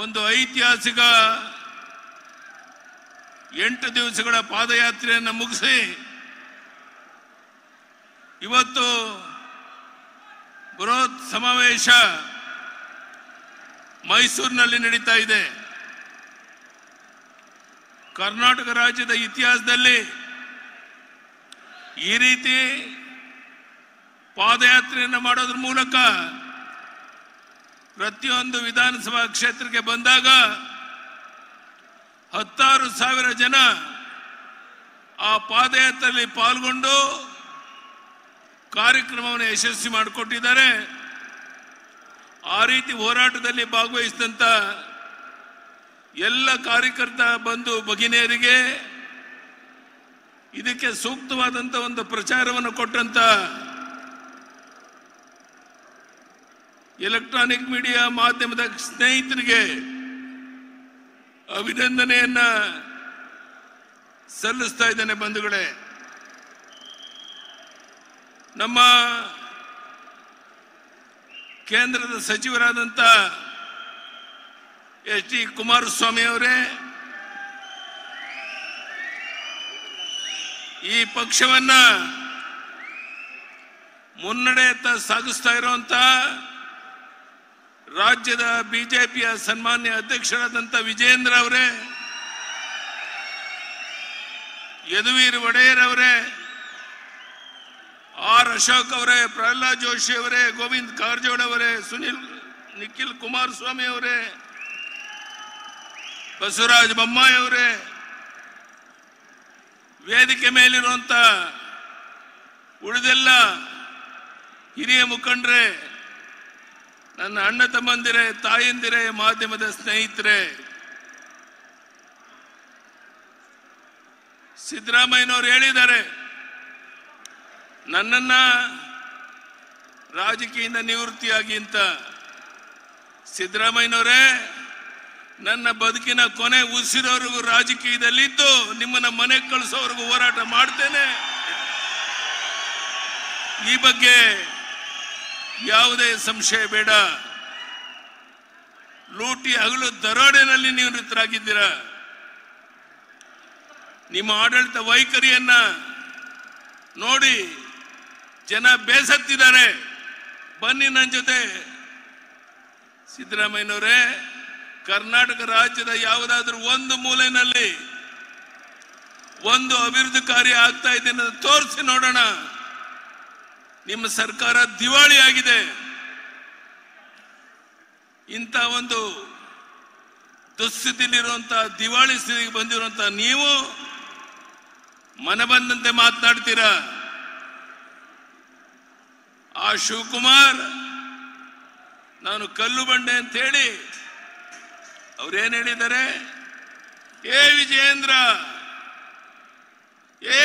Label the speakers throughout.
Speaker 1: ಒಂದು ಐತಿಹಾಸಿಕ ಎಂಟು ದಿವಸಗಳ ಪಾದಯಾತ್ರೆಯನ್ನು ಮುಗಿಸಿ ಇವತ್ತು ಬೃಹತ್ ಸಮಾವೇಶ ಮೈಸೂರಿನಲ್ಲಿ ನಡೀತಾ ಇದೆ ಕರ್ನಾಟಕ ರಾಜ್ಯದ ಇತಿಹಾಸದಲ್ಲಿ ಈ ರೀತಿ ಪಾದಯಾತ್ರೆಯನ್ನು ಮಾಡೋದ್ರ ಮೂಲಕ ಪ್ರತಿಯೊಂದು ವಿಧಾನಸಭಾ ಕ್ಷೇತ್ರಕ್ಕೆ ಬಂದಾಗ ಹತ್ತಾರು ಸಾವಿರ ಜನ ಆ ಪಾದಯಾತ್ರೆಯಲ್ಲಿ ಪಾಲ್ಗೊಂಡು ಕಾರ್ಯಕ್ರಮವನ್ನು ಯಶಸ್ವಿ ಮಾಡಿಕೊಟ್ಟಿದ್ದಾರೆ ಆ ರೀತಿ ಹೋರಾಟದಲ್ಲಿ ಭಾಗವಹಿಸಿದಂಥ ಎಲ್ಲ ಕಾರ್ಯಕರ್ತ ಬಂದು ಭಗಿನಿಯರಿಗೆ ಇದಕ್ಕೆ ಸೂಕ್ತವಾದಂಥ ಒಂದು ಪ್ರಚಾರವನ್ನು ಕೊಟ್ಟಂಥ ಎಲೆಕ್ಟ್ರಾನಿಕ್ ಮೀಡಿಯಾ ಮಾಧ್ಯಮದ ಸ್ನೇಹಿತರಿಗೆ ಅಭಿನಂದನೆಯನ್ನ ಸಲ್ಲಿಸ್ತಾ ಇದ್ದೇನೆ ಬಂಧುಗಳೇ ನಮ್ಮ ಕೇಂದ್ರದ ಸಚಿವರಾದಂಥ ಎಚ್ ಡಿ ಕುಮಾರಸ್ವಾಮಿ ಅವರೇ ಈ ಪಕ್ಷವನ್ನ ಮುನ್ನಡೆಯತ್ತ ಸಾಗಿಸ್ತಾ ಇರುವಂತ ರಾಜ್ಯದ ಬಿಜೆಪಿಯ ಸನ್ಮಾನ್ಯ ಅಧ್ಯಕ್ಷರಾದಂಥ ವಿಜೇಂದ್ರ ಅವರೇ ಯದುವೀರ್ ಒಡೆಯರ್ ಅವರೇ ಆರ್ ಅಶೋಕ್ ಅವರೇ ಪ್ರಹ್ಲಾದ್ ಜೋಶಿ ಅವರೇ ಗೋವಿಂದ್ ಕಾರಜೋಳ ಅವರೇ ಸುನಿಲ್ ನಿಖಿಲ್ ಕುಮಾರಸ್ವಾಮಿ ಅವರೇ ಬಸವರಾಜ ಬೊಮ್ಮಾಯಿ ಅವರೇ ವೇದಿಕೆ ಮೇಲಿರುವಂಥ ಉಳಿದೆಲ್ಲ ಹಿರಿಯ ಮುಖಂಡರೇ ನನ್ನ ಅಣ್ಣ ತಮ್ಮಂದಿರೇ ತಾಯಂದಿರೇ ಮಾಧ್ಯಮದ ಸ್ನೇಹಿತರೆ ಸಿದ್ದರಾಮಯ್ಯನವರು ಹೇಳಿದ್ದಾರೆ ನನ್ನನ್ನ ರಾಜಕೀಯದಿಂದ ನಿವೃತ್ತಿಯಾಗಿ ಅಂತ ಸಿದ್ದರಾಮಯ್ಯನವರೇ ನನ್ನ ಬದುಕಿನ ಕೊನೆ ರಾಜಕೀಯದಲ್ಲಿ ಇದ್ದು ನಿಮ್ಮನ್ನ ಮನೆಗೆ ಕಳಿಸೋವರೆಗೂ ಹೋರಾಟ ಮಾಡ್ತೇನೆ ಈ ಬಗ್ಗೆ ಯಾವುದೇ ಸಂಶಯ ಬೇಡ ಲೂಟಿ ಹಗಲು ದರೋಡೆನಲ್ಲಿ ನೀವು ನಿವೃತ್ತರಾಗಿದ್ದೀರ ನಿಮ್ಮ ಆಡಳಿತ ವೈಖರಿಯನ್ನ ನೋಡಿ ಜನ ಬೇಸತ್ತಿದ್ದಾರೆ ಬನ್ನಿ ನನ್ನ ಜೊತೆ ಸಿದ್ದರಾಮಯ್ಯನವರೇ ಕರ್ನಾಟಕ ರಾಜ್ಯದ ಯಾವುದಾದ್ರೂ ಒಂದು ಮೂಲೆಯಲ್ಲಿ ಒಂದು ಅಭಿವೃದ್ಧಿ ಕಾರ್ಯ ಆಗ್ತಾ ಇದೆ ತೋರಿಸಿ ನೋಡೋಣ ನಿಮ್ಮ ಸರ್ಕಾರ ದಿವಾಳಿ ಆಗಿದೆ ಇಂಥ ಒಂದು ದುಸ್ಥಿತಿಯಲ್ಲಿರುವಂತಹ ದಿವಾಳಿ ಸ್ಥಿತಿಗೆ ಬಂದಿರುವಂತಹ ನೀವು ಮನ ಬಂದಂತೆ ಮಾತನಾಡ್ತೀರಾ ಆ ಶಿವಕುಮಾರ್ ನಾನು ಕಲ್ಲು ಬಂಡೆ ಅಂತ ಹೇಳಿ ಅವ್ರೇನು ಹೇಳಿದ್ದಾರೆ ಏ ವಿಜಯೇಂದ್ರ ಏ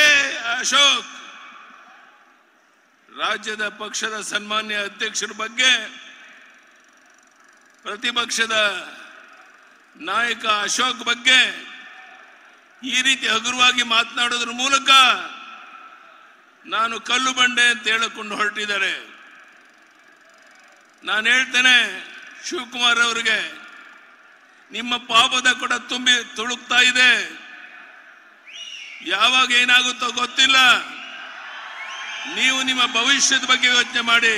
Speaker 1: ಅಶೋಕ್ ರಾಜ್ಯದ ಪಕ್ಷದ ಸನ್ಮಾನ್ಯ ಅಧ್ಯಕ್ಷರ ಬಗ್ಗೆ ಪ್ರತಿಪಕ್ಷದ ನಾಯಕ ಅಶೋಕ್ ಬಗ್ಗೆ ಈ ರೀತಿ ಹಗುರವಾಗಿ ಮಾತನಾಡೋದ್ರ ಮೂಲಕ ನಾನು ಕಲ್ಲು ಬಂಡೆ ಅಂತ ಹೇಳಿಕೊಂಡು ಹೊರಟಿದ್ದಾರೆ ನಾನು ಹೇಳ್ತೇನೆ ಶಿವಕುಮಾರ್ ಅವರಿಗೆ ನಿಮ್ಮ ಪಾಪದ ಕೂಡ ತುಂಬಿ ತುಳುಕ್ತಾ ಇದೆ ಯಾವಾಗ ಏನಾಗುತ್ತೋ ಗೊತ್ತಿಲ್ಲ ನೀವು ನಿಮ್ಮ ಭವಿಷ್ಯದ ಬಗ್ಗೆ ಯೋಚನೆ ಮಾಡಿ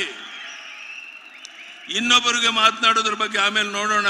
Speaker 1: ಇನ್ನೊಬ್ಬರಿಗೆ ಮಾತನಾಡೋದ್ರ ಬಗ್ಗೆ ಆಮೇಲೆ ನೋಡೋಣ